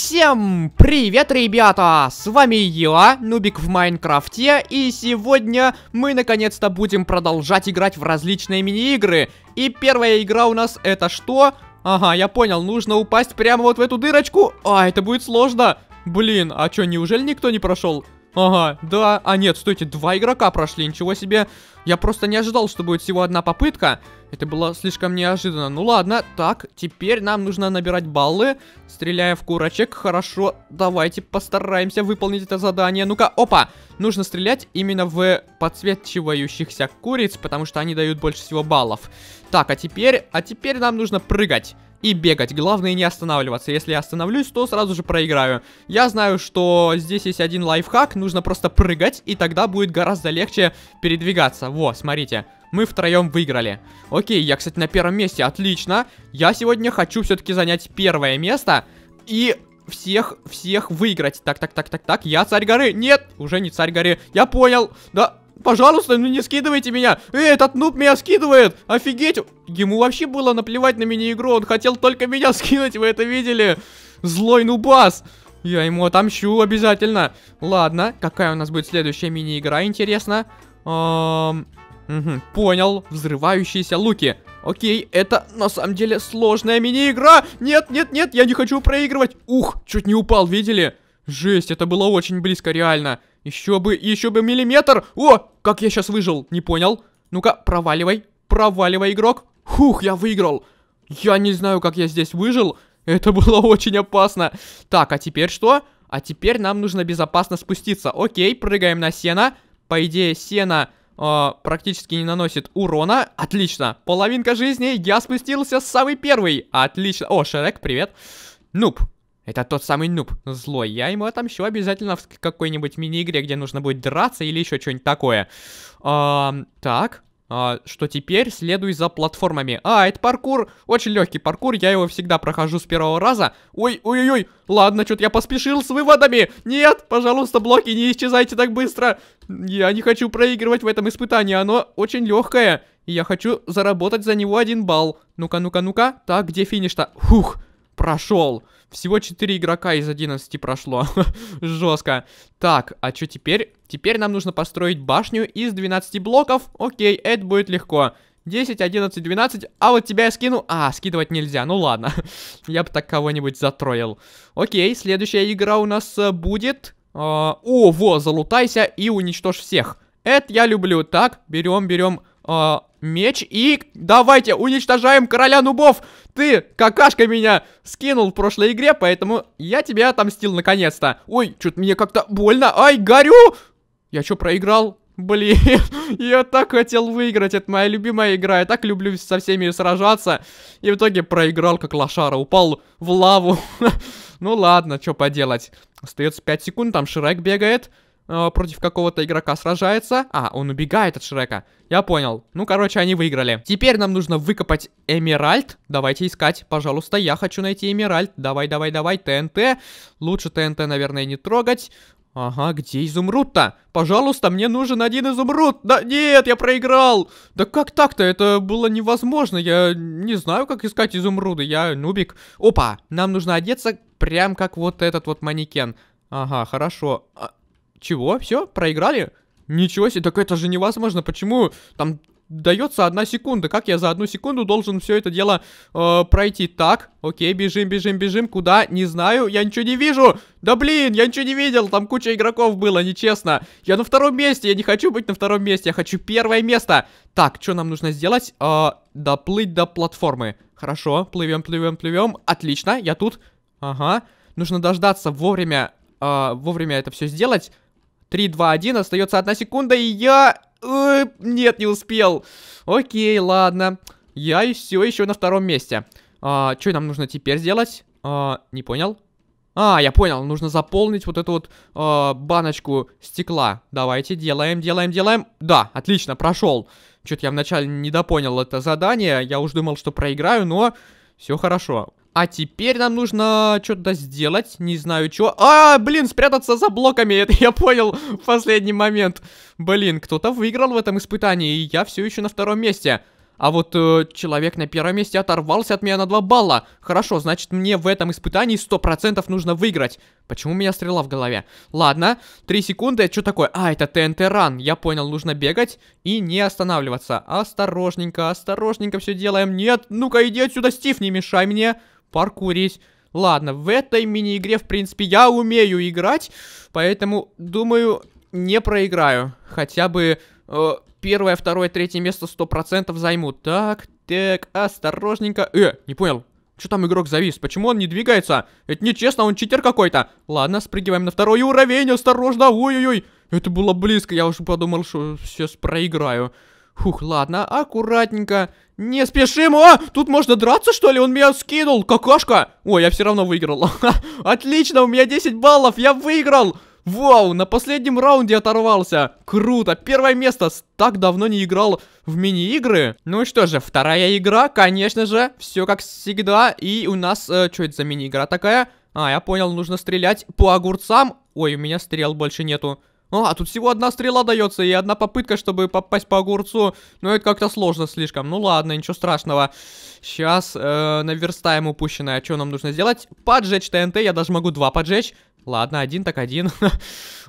Всем привет, ребята! С вами я, Нубик в Майнкрафте, и сегодня мы наконец-то будем продолжать играть в различные мини-игры. И первая игра у нас это что? Ага, я понял, нужно упасть прямо вот в эту дырочку. А, это будет сложно. Блин, а чё, неужели никто не прошел? Ага, да, а нет, стойте, два игрока прошли, ничего себе. Я просто не ожидал, что будет всего одна попытка. Это было слишком неожиданно. Ну ладно, так, теперь нам нужно набирать баллы, стреляя в курочек. Хорошо, давайте постараемся выполнить это задание. Ну-ка, опа! Нужно стрелять именно в подсвечивающихся куриц, потому что они дают больше всего баллов. Так, а теперь, а теперь нам нужно прыгать и бегать. Главное не останавливаться. Если я остановлюсь, то сразу же проиграю. Я знаю, что здесь есть один лайфхак. Нужно просто прыгать, и тогда будет гораздо легче передвигаться. Во, смотрите. Смотрите. Мы втроем выиграли. Окей, я, кстати, на первом месте, отлично. Я сегодня хочу все-таки занять первое место. И всех, всех выиграть. Так, так, так, так, так, я царь горы. Нет, уже не царь горы. Я понял. Да, пожалуйста, ну не скидывайте меня. Эй, этот нуб меня скидывает. Офигеть. Ему вообще было наплевать на мини-игру. Он хотел только меня скинуть, вы это видели? Злой нубас. Я ему отомщу обязательно. Ладно, какая у нас будет следующая мини-игра, интересно? Эм... Угу, понял, взрывающиеся луки. Окей, это на самом деле сложная мини-игра. Нет, нет, нет, я не хочу проигрывать. Ух, чуть не упал, видели? Жесть, это было очень близко, реально. Еще бы, еще бы миллиметр. О, как я сейчас выжил, не понял. Ну-ка, проваливай, проваливай, игрок. Фух, я выиграл. Я не знаю, как я здесь выжил. Это было очень опасно. Так, а теперь что? А теперь нам нужно безопасно спуститься. Окей, прыгаем на сено. По идее, сено э, практически не наносит урона. Отлично. Половинка жизни. Я спустился самый первый. Отлично. О, Шрек, привет. Нуб. Это тот самый нуб. Злой. Я ему отомщу обязательно в какой-нибудь мини-игре, где нужно будет драться или еще что-нибудь такое. Эм, так. А, что теперь следуй за платформами. А, это паркур. Очень легкий паркур. Я его всегда прохожу с первого раза. Ой, ой, ой. Ладно, что-то я поспешил с выводами. Нет, пожалуйста, блоки, не исчезайте так быстро. Я не хочу проигрывать в этом испытании. Оно очень легкое. И я хочу заработать за него один балл. Ну-ка, ну-ка, ну-ка. Так, где финиш-то? Фух, прошел. Всего 4 игрока из 11 прошло. Жестко. Так, а что теперь? Теперь нам нужно построить башню из 12 блоков. Окей, это будет легко. 10, 11, 12. А вот тебя я скину. А, скидывать нельзя. Ну ладно. я бы так кого-нибудь затроил. Окей, следующая игра у нас э, будет... А, о, во, залутайся и уничтожь всех. Это я люблю. Так, берем, берем а, меч и... Давайте, уничтожаем короля нубов. Ты, какашка, меня скинул в прошлой игре, поэтому я тебя отомстил наконец-то. Ой, что-то мне как-то больно. Ай, горю! Я что, проиграл? Блин, я так хотел выиграть, это моя любимая игра, я так люблю со всеми сражаться. И в итоге проиграл, как лошара, упал в лаву. ну ладно, что поделать. Остается 5 секунд, там Шрек бегает, э, против какого-то игрока сражается. А, он убегает от Шрека. Я понял. Ну, короче, они выиграли. Теперь нам нужно выкопать Эмеральд. Давайте искать, пожалуйста, я хочу найти Эмеральд. Давай, давай, давай, ТНТ. Лучше ТНТ, наверное, не трогать. Ага, где изумруд-то? Пожалуйста, мне нужен один изумруд. Да нет, я проиграл. Да как так-то? Это было невозможно. Я не знаю, как искать изумруды. Я нубик. Опа, нам нужно одеться прям как вот этот вот манекен. Ага, хорошо. А, чего? Все? Проиграли? Ничего себе, так это же невозможно. Почему там дается одна секунда. Как я за одну секунду должен все это дело э, пройти? Так, окей, бежим, бежим, бежим. Куда? Не знаю, я ничего не вижу. Да блин, я ничего не видел, там куча игроков было, нечестно. Я на втором месте, я не хочу быть на втором месте, я хочу первое место. Так, что нам нужно сделать? Э, доплыть до платформы. Хорошо, плывем, плывем, плывем. Отлично, я тут. Ага. Нужно дождаться вовремя, э, вовремя это все сделать. 3, 2, 1, остается одна секунда, и я... Ой, нет, не успел. Окей, ладно. Я и все еще на втором месте. А, что нам нужно теперь сделать? А, не понял. А, я понял, нужно заполнить вот эту вот э, баночку стекла. Давайте, делаем, делаем, делаем. Да, отлично, прошел. Что-то я вначале недопонял это задание, я уж думал, что проиграю, но все хорошо. А теперь нам нужно что-то сделать. Не знаю, чего. А, блин, спрятаться за блоками. Это я понял в последний момент. Блин, кто-то выиграл в этом испытании, и я все еще на втором месте. А вот э, человек на первом месте оторвался от меня на 2 балла. Хорошо, значит мне в этом испытании 100% нужно выиграть. Почему у меня стрела в голове? Ладно, 3 секунды, что такое? А, это ТНТ ран, я понял, нужно бегать и не останавливаться. Осторожненько, осторожненько все делаем. Нет, ну-ка иди отсюда, Стив, не мешай мне паркурить. Ладно, в этой мини-игре, в принципе, я умею играть, поэтому, думаю, не проиграю. Хотя бы э, первое, второе, третье место 100% займу. Так, так, осторожненько. Э, не понял, что там игрок завис? Почему он не двигается? Это нечестно, он читер какой-то. Ладно, спрыгиваем на второй уровень, осторожно, ой-ой-ой. Это было близко, я уже подумал, что сейчас проиграю. Фух, ладно, аккуратненько. Не спешим. А, тут можно драться, что ли? Он меня скинул. Какашка. Ой, я все равно выиграл. Отлично, у меня 10 баллов. Я выиграл. Вау, на последнем раунде оторвался. Круто, первое место. Так давно не играл в мини-игры. Ну что же, вторая игра, конечно же. Все как всегда. И у нас... Э, что это за мини-игра такая? А, я понял, нужно стрелять по огурцам. Ой, у меня стрел больше нету. О, ну, а тут всего одна стрела дается и одна попытка, чтобы попасть по огурцу. Но это как-то сложно слишком. Ну ладно, ничего страшного. Сейчас э, наверстаем упущенное. А Что нам нужно сделать? Поджечь ТНТ. Я даже могу два поджечь. Ладно, один так один.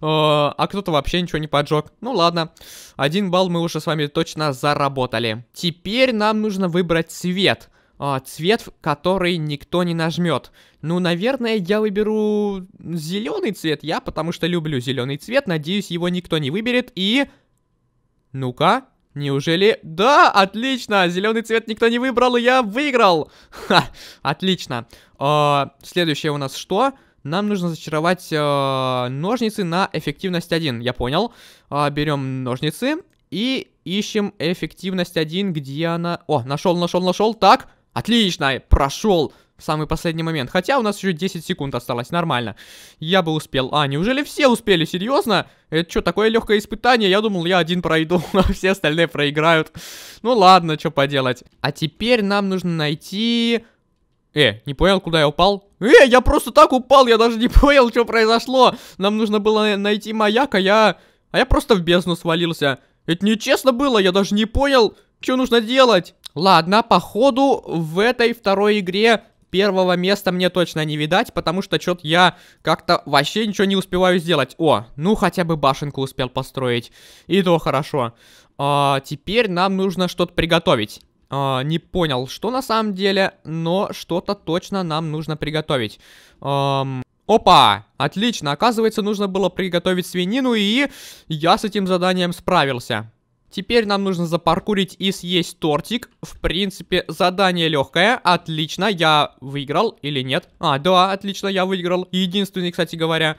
Э, а кто-то вообще ничего не поджег. Ну ладно. Один балл мы уже с вами точно заработали. Теперь нам нужно выбрать цвет. А, цвет, который никто не нажмет. Ну, наверное, я выберу зеленый цвет. Я потому что люблю зеленый цвет. Надеюсь, его никто не выберет. И... Ну-ка, неужели... Да, отлично! Зеленый цвет никто не выбрал, и я выиграл! Ха, отлично. А, следующее у нас что? Нам нужно зачаровать э, ножницы на эффективность 1, я понял. Э, а, берем ножницы и ищем эффективность 1, где она... О, нашел, нашел, нашел. Так, Отлично, прошел в самый последний момент. Хотя у нас еще 10 секунд осталось, нормально. Я бы успел. А, неужели все успели? Серьезно? Это что, такое легкое испытание? Я думал, я один пройду, а все остальные проиграют. Ну ладно, что поделать. А теперь нам нужно найти... Э, не понял, куда я упал? Э, я просто так упал, я даже не понял, что произошло. Нам нужно было найти маяк, а я... А я просто в бездну свалился. Это нечестно было, я даже не понял... Что нужно делать? Ладно, походу в этой второй игре первого места мне точно не видать, потому что что-то я как-то вообще ничего не успеваю сделать. О, ну хотя бы башенку успел построить. И то хорошо. А, теперь нам нужно что-то приготовить. А, не понял, что на самом деле, но что-то точно нам нужно приготовить. Эм... Опа! Отлично, оказывается, нужно было приготовить свинину, и я с этим заданием справился. Теперь нам нужно запаркурить и съесть тортик. В принципе, задание легкое. Отлично, я выиграл или нет? А, да, отлично, я выиграл. Единственный, кстати говоря.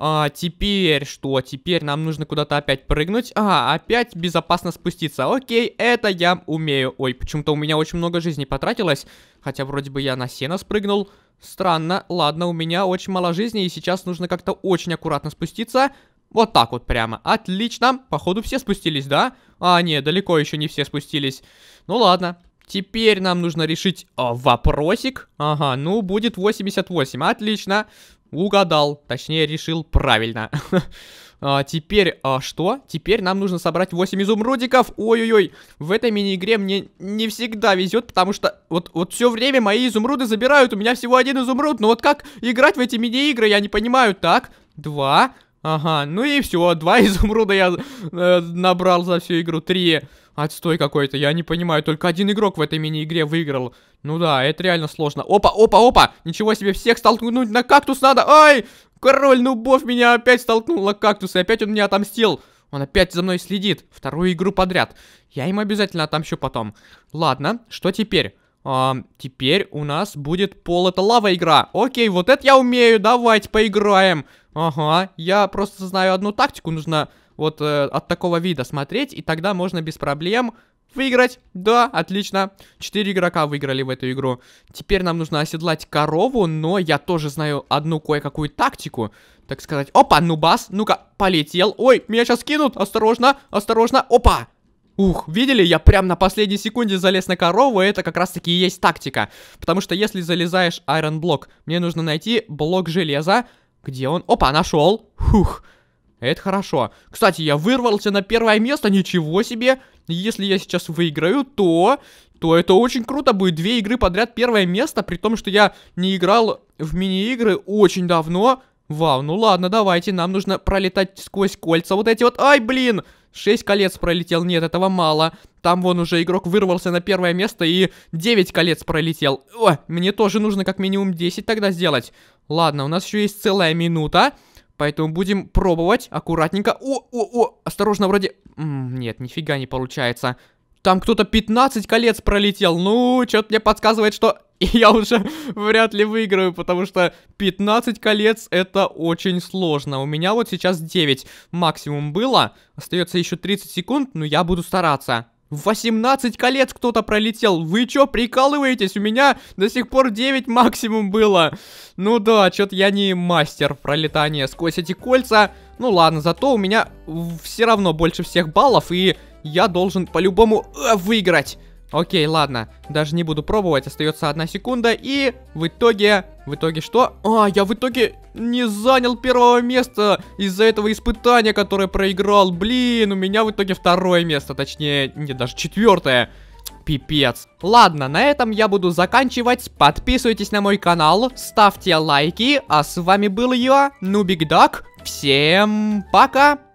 А, теперь что? Теперь нам нужно куда-то опять прыгнуть. А, опять безопасно спуститься. Окей, это я умею. Ой, почему-то у меня очень много жизни потратилось. Хотя вроде бы я на сено спрыгнул. Странно. Ладно, у меня очень мало жизни, и сейчас нужно как-то очень аккуратно спуститься. Вот так вот прямо. Отлично. Походу все спустились, да? А, нет, далеко еще не все спустились. Ну ладно. Теперь нам нужно решить о, а, вопросик. Ага, ну будет 88. Отлично. Угадал. Точнее, решил правильно. А, теперь, а, что? Теперь нам нужно собрать 8 изумрудиков. Ой-ой-ой, в этой мини-игре мне не всегда везет, потому что вот, вот все время мои изумруды забирают. У меня всего один изумруд. Но ну вот как играть в эти мини-игры, я не понимаю. Так, два, Ага, ну и все, два изумруда я э, набрал за всю игру, три. Отстой какой-то, я не понимаю, только один игрок в этой мини-игре выиграл. Ну да, это реально сложно. Опа, опа, опа, ничего себе, всех столкнуть на кактус надо, ай! Король ну Нубов меня опять столкнул на кактус, и опять он меня отомстил. Он опять за мной следит, вторую игру подряд. Я им обязательно отомщу потом. Ладно, что теперь? А, теперь у нас будет пол это лава игра. Окей, вот это я умею, давайте поиграем. Ага, я просто знаю одну тактику, нужно вот э, от такого вида смотреть, и тогда можно без проблем выиграть. Да, отлично. Четыре игрока выиграли в эту игру. Теперь нам нужно оседлать корову, но я тоже знаю одну кое-какую тактику. Так сказать, опа, нубас, бас, ну-ка, полетел. Ой, меня сейчас кинут, осторожно, осторожно, опа. Ух, видели, я прям на последней секунде залез на корову, это как раз таки и есть тактика. Потому что если залезаешь Iron Block, мне нужно найти блок железа, где он? Опа, нашел. Фух. Это хорошо. Кстати, я вырвался на первое место, ничего себе. Если я сейчас выиграю, то... То это очень круто будет. Две игры подряд первое место, при том, что я не играл в мини-игры очень давно. Вау, ну ладно, давайте, нам нужно пролетать сквозь кольца. Вот эти вот... Ай, блин! Шесть колец пролетел, нет, этого мало. Там вон уже игрок вырвался на первое место и девять колец пролетел. О, мне тоже нужно как минимум десять, тогда сделать. Ладно, у нас еще есть целая минута. Поэтому будем пробовать аккуратненько. О, о, о, осторожно, вроде... М -м, нет, нифига не получается. Там кто-то 15 колец пролетел. Ну, что-то мне подсказывает, что я уже вряд ли выиграю, потому что 15 колец это очень сложно. У меня вот сейчас 9 максимум было. Остается еще 30 секунд, но я буду стараться. 18 колец кто-то пролетел. Вы чё, прикалываетесь? У меня до сих пор 9 максимум было. Ну да, чё-то я не мастер пролетания сквозь эти кольца. Ну ладно, зато у меня все равно больше всех баллов, и я должен по-любому э, выиграть. Окей, ладно, даже не буду пробовать, остается одна секунда, и в итоге в итоге что? А, я в итоге не занял первого места из-за этого испытания, которое проиграл. Блин, у меня в итоге второе место, точнее, не, даже четвертое. Пипец. Ладно, на этом я буду заканчивать. Подписывайтесь на мой канал, ставьте лайки. А с вами был я, Нубик Дак. Всем пока!